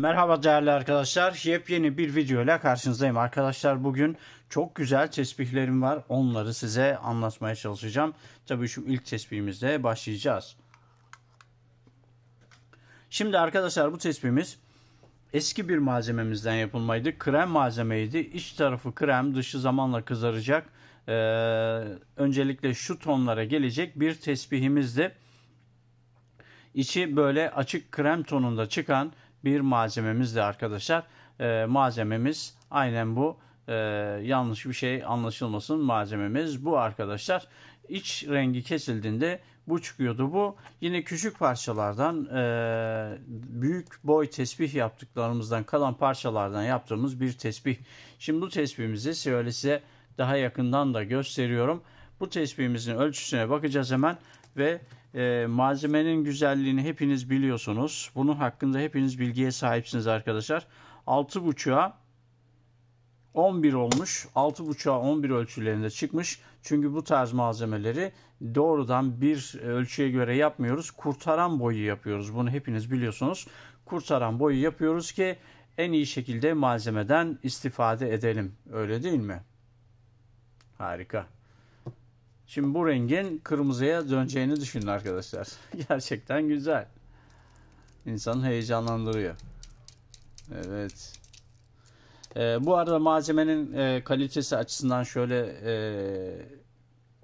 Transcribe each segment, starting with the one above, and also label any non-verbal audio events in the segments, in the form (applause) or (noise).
Merhaba değerli arkadaşlar. Yepyeni bir video ile karşınızdayım. Arkadaşlar bugün çok güzel tesbihlerim var. Onları size anlatmaya çalışacağım. Tabii şu ilk tesbihimizle başlayacağız. Şimdi arkadaşlar bu tesbihimiz eski bir malzememizden yapılmaydı. Krem malzemeydi. İç tarafı krem, dışı zamanla kızaracak. Ee, öncelikle şu tonlara gelecek bir tesbihimizdi. İçi böyle açık krem tonunda çıkan bir malzememizdi arkadaşlar. E, malzememiz aynen bu. E, yanlış bir şey anlaşılmasın malzememiz bu arkadaşlar. İç rengi kesildiğinde bu çıkıyordu. Bu yine küçük parçalardan e, büyük boy tesbih yaptıklarımızdan kalan parçalardan yaptığımız bir tesbih. Şimdi bu tesbihimizi şöyle size daha yakından da gösteriyorum. Bu tesbihimizin ölçüsüne bakacağız hemen ve e, malzemenin güzelliğini hepiniz biliyorsunuz. Bunun hakkında hepiniz bilgiye sahipsiniz arkadaşlar. 6.5'a 11 olmuş. 6.5'a 11 ölçülerinde çıkmış. Çünkü bu tarz malzemeleri doğrudan bir ölçüye göre yapmıyoruz. Kurtaran boyu yapıyoruz. Bunu hepiniz biliyorsunuz. Kurtaran boyu yapıyoruz ki en iyi şekilde malzemeden istifade edelim. Öyle değil mi? Harika. Şimdi bu rengin kırmızıya döneceğini düşünün arkadaşlar. (laughs) Gerçekten güzel. İnsanı heyecanlandırıyor. Evet. Ee, bu arada malzemenin e, kalitesi açısından şöyle e,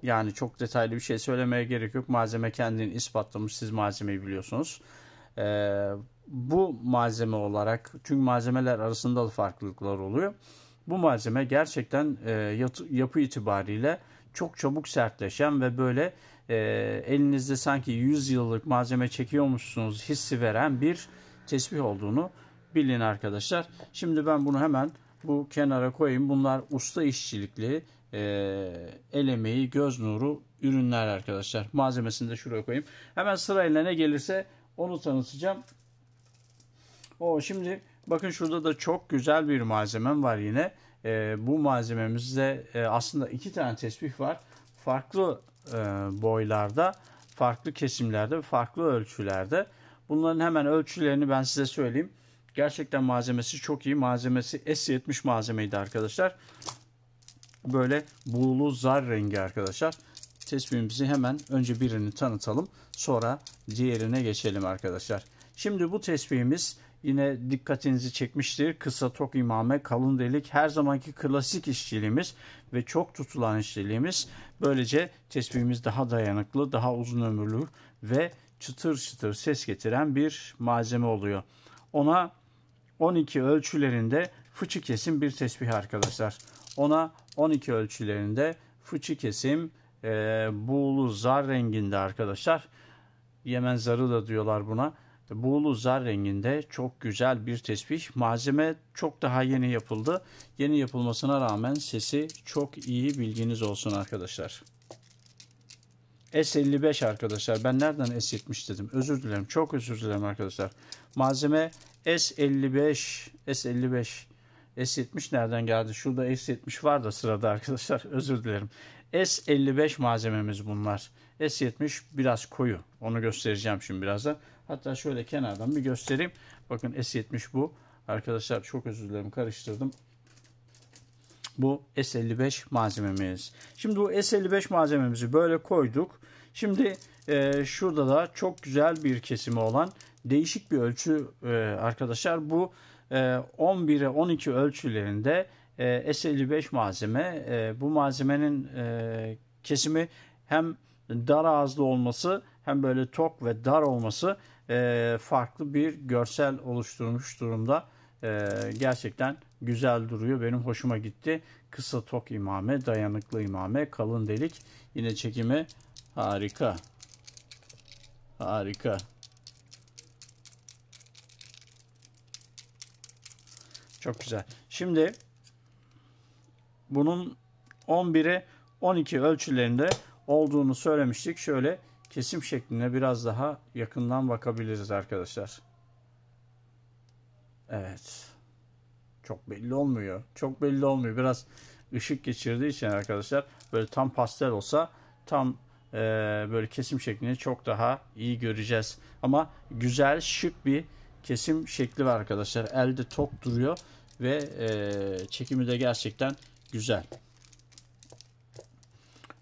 yani çok detaylı bir şey söylemeye gerek yok. Malzeme kendini ispatlamış. Siz malzemeyi biliyorsunuz. Ee, bu malzeme olarak tüm malzemeler arasında da farklılıklar oluyor. Bu malzeme gerçekten e, yapı itibariyle çok çabuk sertleşen ve böyle e, elinizde sanki 100 yıllık malzeme çekiyormuşsunuz hissi veren bir tesbih olduğunu bilin arkadaşlar. Şimdi ben bunu hemen bu kenara koyayım. Bunlar usta işçilikli e, el emeği, göz nuru ürünler arkadaşlar. Malzemesini de şuraya koyayım. Hemen sırayla ne gelirse onu tanıtacağım. O şimdi bakın şurada da çok güzel bir malzemem var yine e, bu malzememizde e, aslında iki tane tesbih var. Farklı e, boylarda, farklı kesimlerde, farklı ölçülerde. Bunların hemen ölçülerini ben size söyleyeyim. Gerçekten malzemesi çok iyi. Malzemesi S70 malzemeydi arkadaşlar. Böyle buğulu zar rengi arkadaşlar. Tespihimizi hemen önce birini tanıtalım. Sonra diğerine geçelim arkadaşlar. Şimdi bu tespihimiz yine dikkatinizi çekmiştir. Kısa tok imame, kalın delik her zamanki klasik işçiliğimiz ve çok tutulan işçiliğimiz. Böylece tesbihimiz daha dayanıklı, daha uzun ömürlü ve çıtır çıtır ses getiren bir malzeme oluyor. Ona 12 ölçülerinde fıçı kesim bir tesbih arkadaşlar. Ona 12 ölçülerinde fıçı kesim e, buğulu zar renginde arkadaşlar. Yemen zarı da diyorlar buna. Buğulu zar renginde çok güzel bir tesbih. Malzeme çok daha yeni yapıldı. Yeni yapılmasına rağmen sesi çok iyi bilginiz olsun arkadaşlar. S55 arkadaşlar ben nereden S70 dedim özür dilerim çok özür dilerim arkadaşlar. Malzeme S55 S55 S70 nereden geldi? Şurada S70 var da sırada arkadaşlar. (laughs) Özür dilerim. S55 malzememiz bunlar. S70 biraz koyu. Onu göstereceğim şimdi birazdan. Hatta şöyle kenardan bir göstereyim. Bakın S70 bu. Arkadaşlar çok özür dilerim karıştırdım. Bu S55 malzememiz. Şimdi bu S55 malzememizi böyle koyduk. Şimdi e, şurada da çok güzel bir kesimi olan değişik bir ölçü e, arkadaşlar. Bu e, 11'e 12 ölçülerinde e, S55 malzeme. E, bu malzemenin e, kesimi hem dar ağızlı olması hem böyle tok ve dar olması e, farklı bir görsel oluşturmuş durumda. E, gerçekten güzel duruyor. Benim hoşuma gitti. Kısa tok imame, dayanıklı imame, kalın delik. Yine çekimi harika. Harika. Çok güzel. Şimdi bunun 11'e 12 ölçülerinde olduğunu söylemiştik. Şöyle kesim şekline biraz daha yakından bakabiliriz arkadaşlar. Evet. Çok belli olmuyor. Çok belli olmuyor. Biraz ışık geçirdiği için arkadaşlar böyle tam pastel olsa tam e, böyle kesim şeklini çok daha iyi göreceğiz. Ama güzel şık bir kesim şekli var arkadaşlar. Elde tok duruyor ve e, çekimi de gerçekten güzel.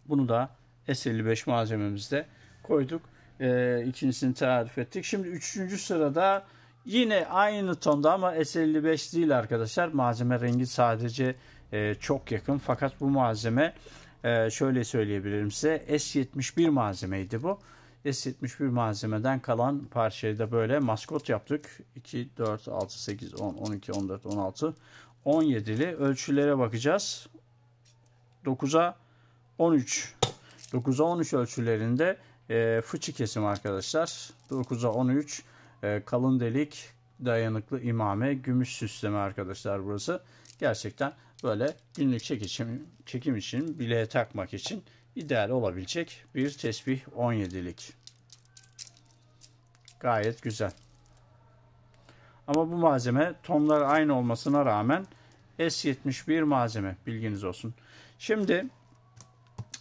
Bunu da S55 malzememizde koyduk. E, ikincisini tarif ettik. Şimdi üçüncü sırada yine aynı tonda ama S55 değil arkadaşlar. Malzeme rengi sadece e, çok yakın. Fakat bu malzeme e, şöyle söyleyebilirim size. S71 malzemeydi bu. S71 malzemeden kalan parçayı da böyle maskot yaptık. 2, 4, 6, 8, 10, 12, 14, 16, 17'li ölçülere bakacağız. 9'a 13. 9'a 13 ölçülerinde e, fıçı kesim arkadaşlar. 9'a 13 e, kalın delik dayanıklı imame gümüş süsleme arkadaşlar burası. Gerçekten böyle günlük çekim, çekim için bileğe takmak için ideal olabilecek bir tesbih 17'lik. Gayet güzel. Ama bu malzeme tonlar aynı olmasına rağmen S71 malzeme bilginiz olsun. Şimdi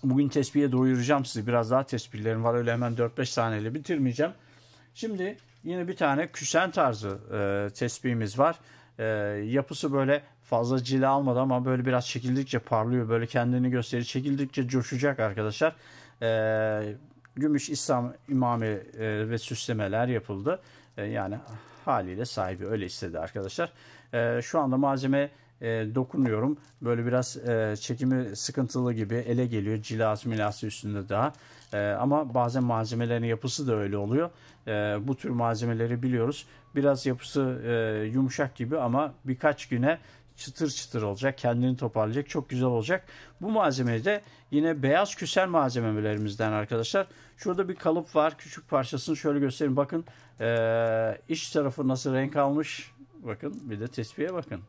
Bugün tespihle doyuracağım sizi. Biraz daha tespihlerim var. Öyle hemen 4-5 taneyle bitirmeyeceğim. Şimdi yine bir tane küsen tarzı e, tespihimiz var. E, yapısı böyle fazla cila almadı ama böyle biraz çekildikçe parlıyor. Böyle kendini gösterir. Çekildikçe coşacak arkadaşlar. E, gümüş İslam imami e, ve süslemeler yapıldı. E, yani haliyle sahibi öyle istedi arkadaşlar. E, şu anda malzeme e, dokunuyorum. Böyle biraz e, çekimi sıkıntılı gibi ele geliyor. cilas milası üstünde daha. E, ama bazen malzemelerin yapısı da öyle oluyor. E, bu tür malzemeleri biliyoruz. Biraz yapısı e, yumuşak gibi ama birkaç güne çıtır çıtır olacak. Kendini toparlayacak. Çok güzel olacak. Bu malzemeyi de yine beyaz küsel malzemelerimizden arkadaşlar. Şurada bir kalıp var. Küçük parçasını şöyle göstereyim. Bakın e, iç tarafı nasıl renk almış. Bakın bir de tespihe bakın.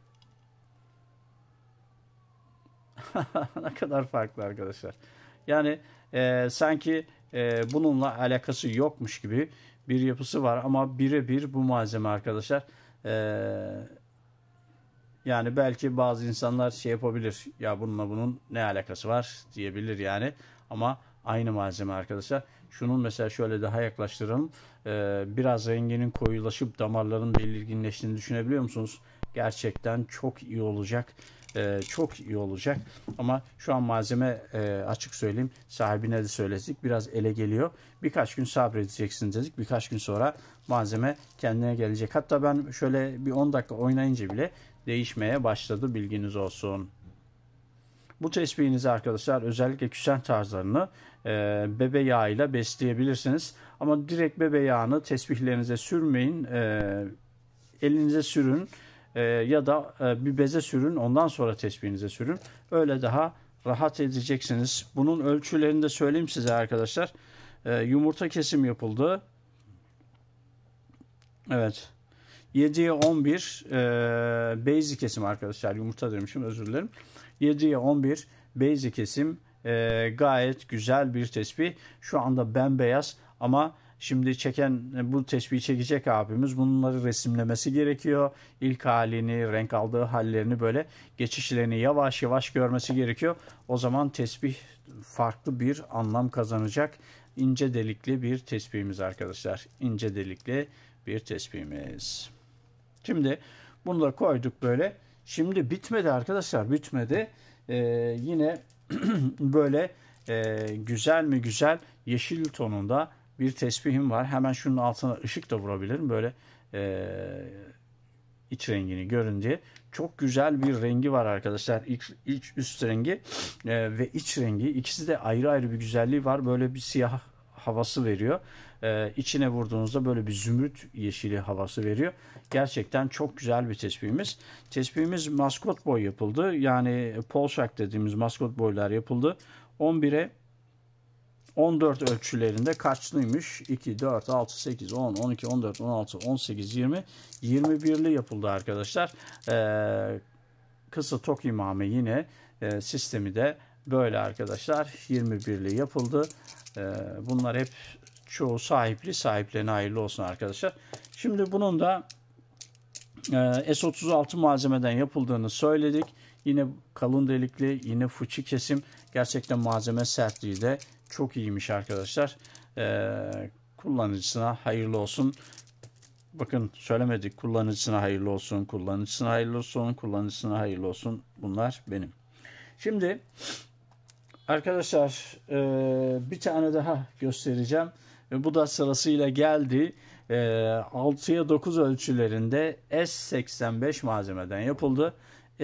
(laughs) ne kadar farklı arkadaşlar. Yani e, sanki e, bununla alakası yokmuş gibi bir yapısı var ama birebir bu malzeme arkadaşlar. E, yani belki bazı insanlar şey yapabilir ya bununla bunun ne alakası var diyebilir yani ama aynı malzeme arkadaşlar. Şunun mesela şöyle daha yaklaştıralım. Ee, biraz renginin koyulaşıp damarların belirginleştiğini düşünebiliyor musunuz? Gerçekten çok iyi olacak. E, çok iyi olacak. Ama şu an malzeme e, açık söyleyeyim sahibine de söyledik biraz ele geliyor. Birkaç gün sabredeceksin dedik. Birkaç gün sonra malzeme kendine gelecek. Hatta ben şöyle bir 10 dakika oynayınca bile değişmeye başladı bilginiz olsun. Bu tespihinizi arkadaşlar özellikle küsen tarzlarını e, bebe yağıyla besleyebilirsiniz. Ama direkt bebe yağını tesbihlerinize sürmeyin. E, elinize sürün ee, ya da e, bir beze sürün ondan sonra tesbihinize sürün. Öyle daha rahat edeceksiniz. Bunun ölçülerini de söyleyeyim size arkadaşlar. Ee, yumurta kesim yapıldı. Evet. 7'ye 11 e, basic kesim arkadaşlar. Yumurta demişim özür dilerim. 7'ye 11 basic kesim e, gayet güzel bir tespih. Şu anda bembeyaz ama Şimdi çeken e, bu teşbihi çekecek abimiz bunları resimlemesi gerekiyor. İlk halini, renk aldığı hallerini böyle geçişlerini yavaş yavaş görmesi gerekiyor. O zaman tesbih farklı bir anlam kazanacak. İnce delikli bir tesbihimiz arkadaşlar. İnce delikli bir tesbihimiz. Şimdi bunu da koyduk böyle. Şimdi bitmedi arkadaşlar bitmedi. Ee, yine (clears throat) böyle e, güzel mi güzel yeşil tonunda bir tesbihim var. Hemen şunun altına ışık da vurabilirim. Böyle e, iç rengini görün diye. Çok güzel bir rengi var arkadaşlar. İç, iç üst rengi e, ve iç rengi. ikisi de ayrı ayrı bir güzelliği var. Böyle bir siyah havası veriyor. Ee, içine vurduğunuzda böyle bir zümrüt yeşili havası veriyor. Gerçekten çok güzel bir tespihimiz. Tespihimiz maskot boy yapıldı. Yani polşak dediğimiz maskot boylar yapıldı. 11'e 14 ölçülerinde kaçlıymış? 2, 4, 6, 8, 10, 12, 14, 16, 18, 20, 21'li yapıldı arkadaşlar. Ee, kısa tok imamı yine e, sistemi de böyle arkadaşlar. 21'li yapıldı. Ee, bunlar hep çoğu sahipli sahiplerine hayırlı olsun arkadaşlar. Şimdi bunun da e, S36 malzemeden yapıldığını söyledik. Yine kalın delikli, yine fıçı kesim. Gerçekten malzeme sertliği de çok iyiymiş arkadaşlar. Ee, kullanıcısına hayırlı olsun. Bakın söylemedik kullanıcısına hayırlı olsun, kullanıcısına hayırlı olsun, kullanıcısına hayırlı olsun. Bunlar benim. Şimdi arkadaşlar e, bir tane daha göstereceğim. E, bu da sırasıyla geldi. E, 6'ya 9 ölçülerinde S85 malzemeden yapıldı.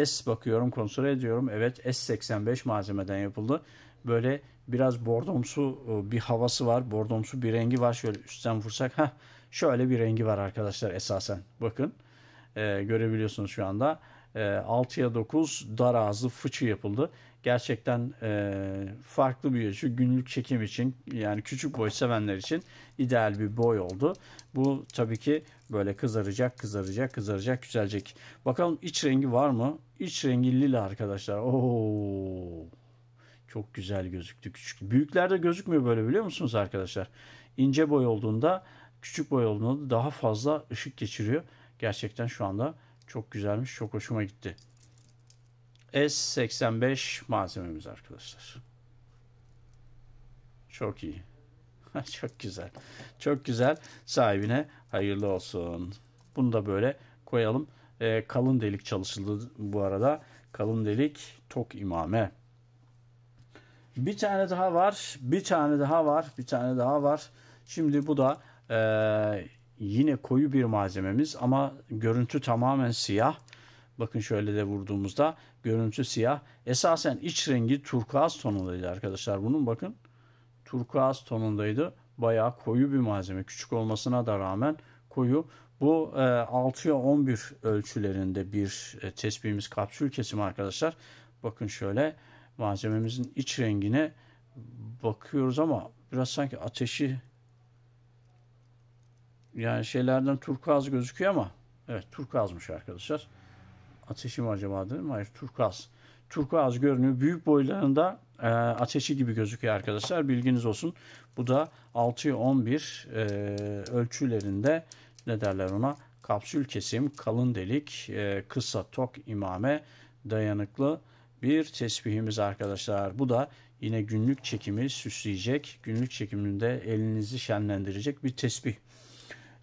S bakıyorum kontrol ediyorum. Evet S85 malzemeden yapıldı. Böyle biraz bordomsu e, bir havası var. Bordomsu bir rengi var. Şöyle üstten vursak ha şöyle bir rengi var arkadaşlar esasen. Bakın e, görebiliyorsunuz şu anda. E, 6'ya 9 dar ağzı fıçı yapıldı. Gerçekten e, farklı bir şu günlük çekim için yani küçük boy sevenler için ideal bir boy oldu. Bu tabii ki böyle kızaracak kızaracak kızaracak güzelcek Bakalım iç rengi var mı? İç rengi lila arkadaşlar. ooo çok güzel gözüktü küçük. Büyüklerde gözükmüyor böyle biliyor musunuz arkadaşlar? İnce boy olduğunda küçük boy olduğunda daha fazla ışık geçiriyor. Gerçekten şu anda çok güzelmiş. Çok hoşuma gitti. S85 malzememiz arkadaşlar. Çok iyi. (laughs) çok güzel. Çok güzel. Sahibine hayırlı olsun. Bunu da böyle koyalım. Ee, kalın delik çalışıldı bu arada. Kalın delik tok imame. Bir tane daha var. Bir tane daha var. Bir tane daha var. Şimdi bu da e, yine koyu bir malzememiz ama görüntü tamamen siyah. Bakın şöyle de vurduğumuzda görüntü siyah. Esasen iç rengi turkuaz tonundaydı arkadaşlar. Bunun bakın turkuaz tonundaydı. Bayağı koyu bir malzeme. Küçük olmasına da rağmen koyu. Bu e, 6'ya 11 ölçülerinde bir e, tespihimiz kapsül kesimi arkadaşlar. Bakın şöyle malzememizin iç rengine bakıyoruz ama biraz sanki ateşi yani şeylerden turkuaz gözüküyor ama evet turkuazmış arkadaşlar. Ateşi mi acaba dedim. Hayır turkuaz. Turkuaz görünüyor. Büyük boylarında e, ateşi gibi gözüküyor arkadaşlar. Bilginiz olsun. Bu da 6'ya 11 e, ölçülerinde ne derler ona? Kapsül kesim, kalın delik, e, kısa tok imame, dayanıklı bir tesbihimiz arkadaşlar. Bu da yine günlük çekimi süsleyecek. Günlük çekiminde elinizi şenlendirecek bir tesbih.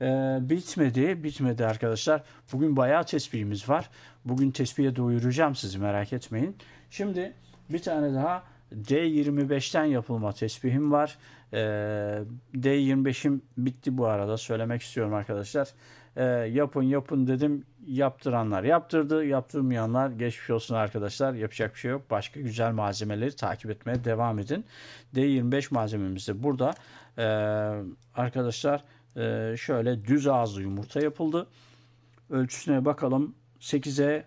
Ee, bitmedi, bitmedi arkadaşlar. Bugün bayağı tesbihimiz var. Bugün tesbihe doyuracağım sizi merak etmeyin. Şimdi bir tane daha D25'ten yapılma tesbihim var. Ee, D25'im bitti bu arada söylemek istiyorum arkadaşlar. Ee, yapın yapın dedim Yaptıranlar yaptırdı, yaptırmayanlar geçmiş olsun arkadaşlar. Yapacak bir şey yok. Başka güzel malzemeleri takip etmeye devam edin. D25 malzememiz de burada. Ee, arkadaşlar e, şöyle düz ağızlı yumurta yapıldı. Ölçüsüne bakalım. 8'e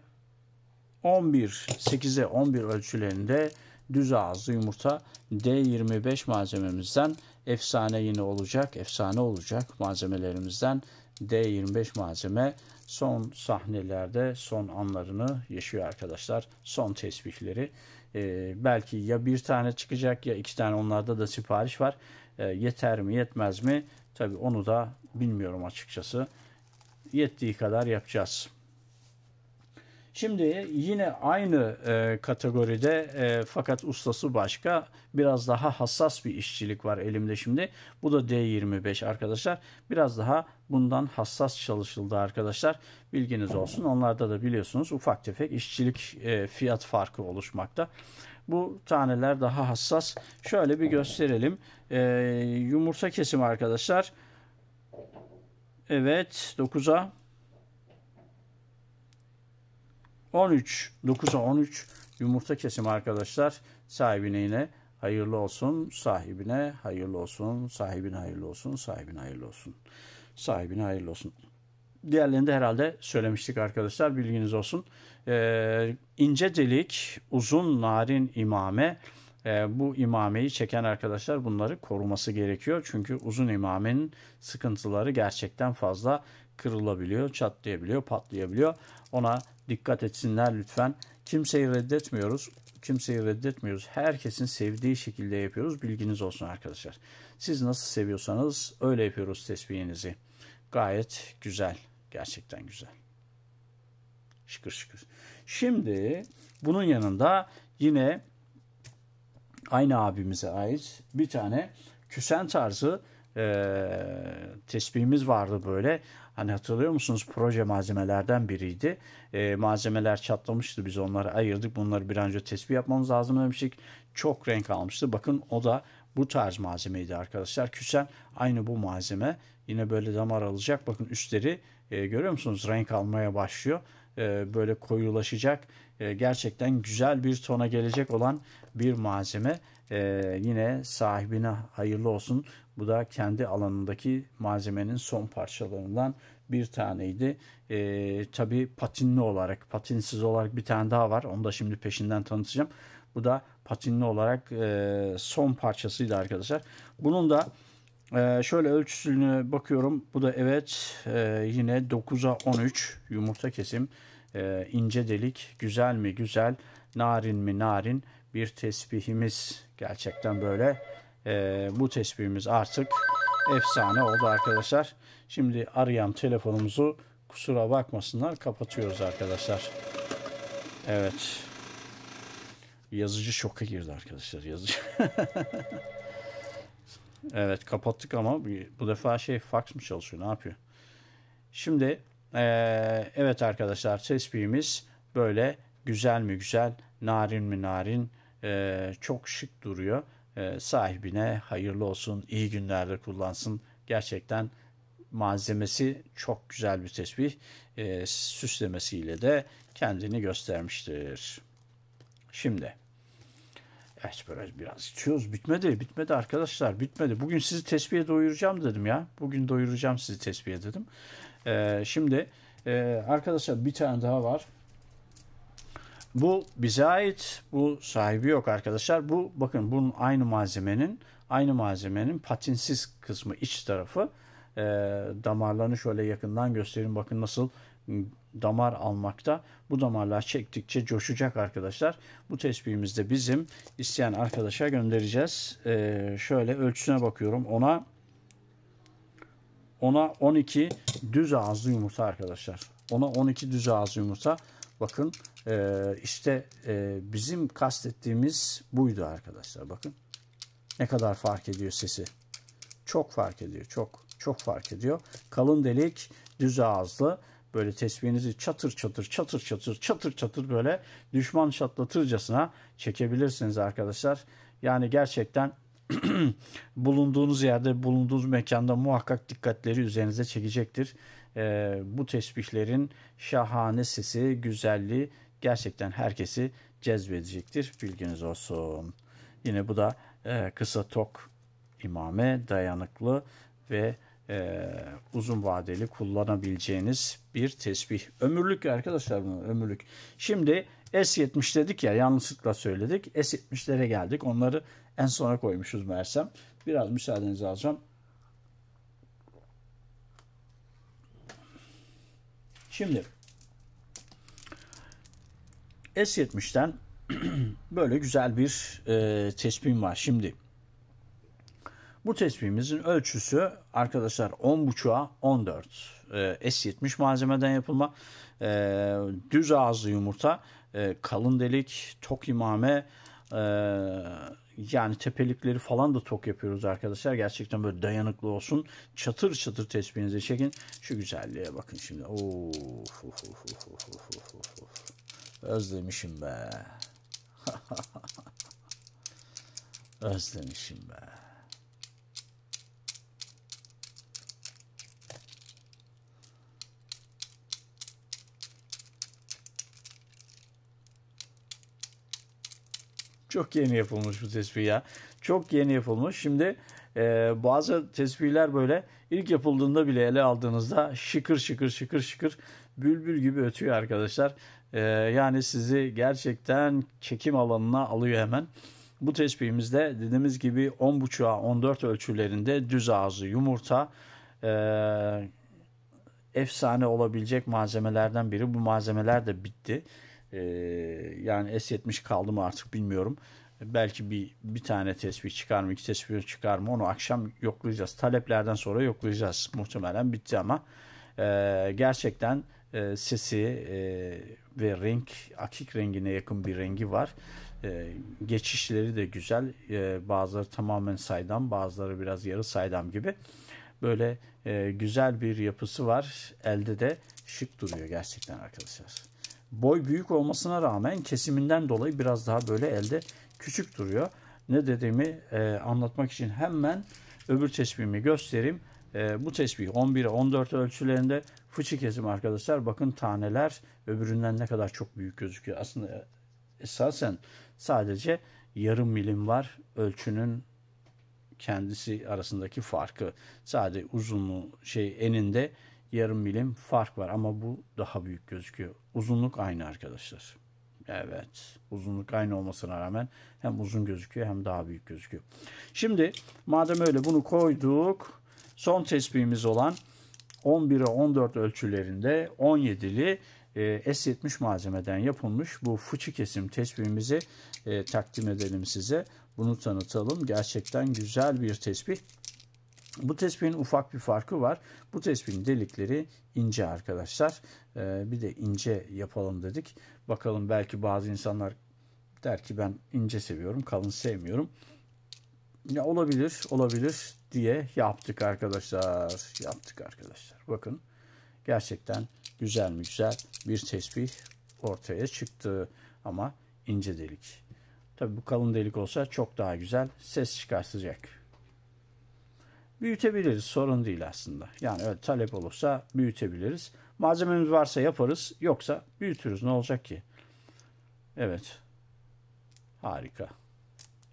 11, 8'e 11 ölçülerinde düz ağızlı yumurta D25 malzememizden efsane yine olacak. Efsane olacak malzemelerimizden D25 malzeme son sahnelerde son anlarını yaşıyor arkadaşlar. Son tesbihleri. Ee, belki ya bir tane çıkacak ya iki tane onlarda da sipariş var. Ee, yeter mi yetmez mi? Tabi onu da bilmiyorum açıkçası. Yettiği kadar yapacağız. Şimdi yine aynı e, kategoride e, fakat ustası başka biraz daha hassas bir işçilik var elimde şimdi. Bu da D25 arkadaşlar. Biraz daha bundan hassas çalışıldı arkadaşlar. Bilginiz olsun. Onlarda da biliyorsunuz ufak tefek işçilik e, fiyat farkı oluşmakta. Bu taneler daha hassas. Şöyle bir gösterelim. E, yumurta kesimi arkadaşlar. Evet 9'a 13, 9'a 13 yumurta kesimi arkadaşlar. Sahibine yine hayırlı olsun, sahibine hayırlı olsun, sahibine hayırlı olsun, sahibine hayırlı olsun. Sahibine hayırlı olsun. Diğerlerini de herhalde söylemiştik arkadaşlar. Bilginiz olsun. Ee, ince delik, uzun narin imame. Ee, bu imameyi çeken arkadaşlar bunları koruması gerekiyor. Çünkü uzun imamenin sıkıntıları gerçekten fazla kırılabiliyor, çatlayabiliyor, patlayabiliyor. Ona Dikkat etsinler lütfen. Kimseyi reddetmiyoruz. Kimseyi reddetmiyoruz. Herkesin sevdiği şekilde yapıyoruz. Bilginiz olsun arkadaşlar. Siz nasıl seviyorsanız öyle yapıyoruz tesbihinizi. Gayet güzel. Gerçekten güzel. Şıkır şıkır. Şimdi bunun yanında yine aynı abimize ait bir tane küsen tarzı e, tesbihimiz vardı böyle. Hani hatırlıyor musunuz proje malzemelerden biriydi. E, malzemeler çatlamıştı biz onları ayırdık. Bunları bir an önce tespih yapmamız lazım demiştik. Çok renk almıştı. Bakın o da bu tarz malzemeydi arkadaşlar. Küsen aynı bu malzeme. Yine böyle damar alacak. Bakın üstleri e, görüyor musunuz renk almaya başlıyor. E, böyle koyulaşacak e, gerçekten güzel bir tona gelecek olan bir malzeme e, yine sahibine hayırlı olsun. Bu da kendi alanındaki malzemenin son parçalarından bir taneydi. E, tabii patinli olarak, patinsiz olarak bir tane daha var. Onu da şimdi peşinden tanıtacağım. Bu da patinli olarak e, son parçasıydı arkadaşlar. Bunun da ee, şöyle ölçüsünü bakıyorum. Bu da evet e, yine 9'a 13 yumurta kesim. E, ince delik güzel mi güzel narin mi narin bir tesbihimiz gerçekten böyle. E, bu tesbihimiz artık efsane oldu arkadaşlar. Şimdi arayan telefonumuzu kusura bakmasınlar kapatıyoruz arkadaşlar. Evet. Yazıcı şoka girdi arkadaşlar yazıcı. (laughs) Evet kapattık ama bu defa şey fax mı çalışıyor ne yapıyor? Şimdi ee, evet arkadaşlar tespihimiz böyle güzel mi güzel narin mi narin e, çok şık duruyor. E, sahibine hayırlı olsun iyi günlerde kullansın. Gerçekten malzemesi çok güzel bir tesbih. E, süslemesiyle de kendini göstermiştir. Şimdi Evet böyle biraz içiyoruz. Bitmedi, bitmedi arkadaşlar, bitmedi. Bugün sizi tesbihe doyuracağım dedim ya. Bugün doyuracağım sizi tesbihe dedim. Ee, şimdi e, arkadaşlar bir tane daha var. Bu bize ait, bu sahibi yok arkadaşlar. Bu bakın bunun aynı malzemenin, aynı malzemenin patinsiz kısmı iç tarafı. E, damarlarını şöyle yakından göstereyim. Bakın nasıl damar almakta. Bu damarlar çektikçe coşacak arkadaşlar. Bu tespihimizde bizim isteyen arkadaşa göndereceğiz. Ee, şöyle ölçüsüne bakıyorum. Ona ona 12 düz ağızlı yumurta arkadaşlar. Ona 12 düz ağızlı yumurta. Bakın e, işte e, bizim kastettiğimiz buydu arkadaşlar. Bakın ne kadar fark ediyor sesi. Çok fark ediyor. Çok çok fark ediyor. Kalın delik düz ağızlı böyle tesbihinizi çatır çatır çatır çatır çatır çatır böyle düşman şatlatırcasına çekebilirsiniz arkadaşlar. Yani gerçekten (clears throat) bulunduğunuz yerde bulunduğunuz mekanda muhakkak dikkatleri üzerinize çekecektir. Ee, bu tesbihlerin şahane sesi, güzelliği gerçekten herkesi cezbedecektir. Bilginiz olsun. Yine bu da e, kısa tok imame dayanıklı ve e, uzun vadeli kullanabileceğiniz bir tesbih. Ömürlük arkadaşlar bunu ömürlük. Şimdi S70 dedik ya yanlışlıkla söyledik. S70'lere geldik. Onları en sona koymuşuz Mersem. Biraz müsaadenizi alacağım. Şimdi S70'ten (clears throat) böyle güzel bir e, tespim var. Şimdi bu tespihimizin ölçüsü arkadaşlar 10.5'a 14. Ee, S70 malzemeden yapılma. Ee, düz ağızlı yumurta, e, kalın delik, tok imame, e, yani tepelikleri falan da tok yapıyoruz arkadaşlar. Gerçekten böyle dayanıklı olsun. Çatır çatır tespihinizi çekin. Şu güzelliğe bakın şimdi. Of, of, of, of, of, of, of. Özlemişim be. (laughs) Özlemişim be. Çok yeni yapılmış bu tesbih ya. Çok yeni yapılmış. Şimdi e, bazı tesbihler böyle ilk yapıldığında bile ele aldığınızda şıkır şıkır şıkır şıkır bülbül gibi ötüyor arkadaşlar. E, yani sizi gerçekten çekim alanına alıyor hemen. Bu tespihimizde dediğimiz gibi 10.5'a 14 ölçülerinde düz ağzı yumurta e, efsane olabilecek malzemelerden biri. Bu malzemeler de bitti. E, yani S70 kaldı mı artık bilmiyorum. Belki bir bir tane tespih çıkar mı, iki tespih çıkar mı onu akşam yoklayacağız. Taleplerden sonra yoklayacağız. Muhtemelen bitti ama e, gerçekten e, sesi e, ve renk, akik rengine yakın bir rengi var. E, geçişleri de güzel. E, bazıları tamamen saydam, bazıları biraz yarı saydam gibi. Böyle e, güzel bir yapısı var. Elde de şık duruyor gerçekten arkadaşlar boy büyük olmasına rağmen kesiminden dolayı biraz daha böyle elde küçük duruyor. Ne dediğimi e, anlatmak için hemen öbür tespihimi göstereyim. E, bu tesbih 11'e 14 ölçülerinde fıçı kesim arkadaşlar. Bakın taneler öbüründen ne kadar çok büyük gözüküyor. Aslında e, esasen sadece yarım milim var ölçünün kendisi arasındaki farkı. Sadece uzunluğu şey eninde yarım milim fark var ama bu daha büyük gözüküyor. Uzunluk aynı arkadaşlar. Evet. Uzunluk aynı olmasına rağmen hem uzun gözüküyor hem daha büyük gözüküyor. Şimdi madem öyle bunu koyduk. Son tespihimiz olan 11'e 14 ölçülerinde 17'li e, S70 malzemeden yapılmış bu fıçı kesim tespihimizi e, takdim edelim size. Bunu tanıtalım. Gerçekten güzel bir tespih. Bu tespihin ufak bir farkı var. Bu tespihin delikleri ince arkadaşlar. Ee, bir de ince yapalım dedik. Bakalım belki bazı insanlar der ki ben ince seviyorum, kalın sevmiyorum. Ya olabilir, olabilir diye yaptık arkadaşlar. Yaptık arkadaşlar. Bakın gerçekten güzel mi güzel bir tespih ortaya çıktı. Ama ince delik. Tabii bu kalın delik olsa çok daha güzel ses çıkartacak büyütebiliriz. Sorun değil aslında. Yani öyle talep olursa büyütebiliriz. Malzememiz varsa yaparız. Yoksa büyütürüz. Ne olacak ki? Evet. Harika.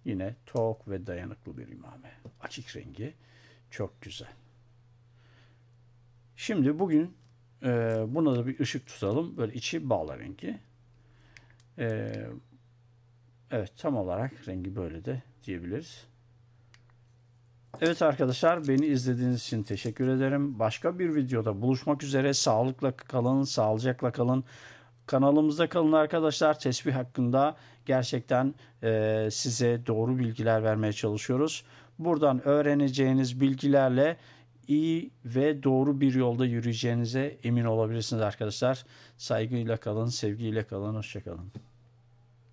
Yine tok ve dayanıklı bir imame. Açık rengi. Çok güzel. Şimdi bugün e, buna da bir ışık tutalım. Böyle içi bağla rengi. E, evet tam olarak rengi böyle de diyebiliriz. Evet arkadaşlar beni izlediğiniz için teşekkür ederim. Başka bir videoda buluşmak üzere. Sağlıkla kalın, sağlıcakla kalın. Kanalımızda kalın arkadaşlar. Tesbih hakkında gerçekten e, size doğru bilgiler vermeye çalışıyoruz. Buradan öğreneceğiniz bilgilerle iyi ve doğru bir yolda yürüyeceğinize emin olabilirsiniz arkadaşlar. Saygıyla kalın, sevgiyle kalın, hoşçakalın.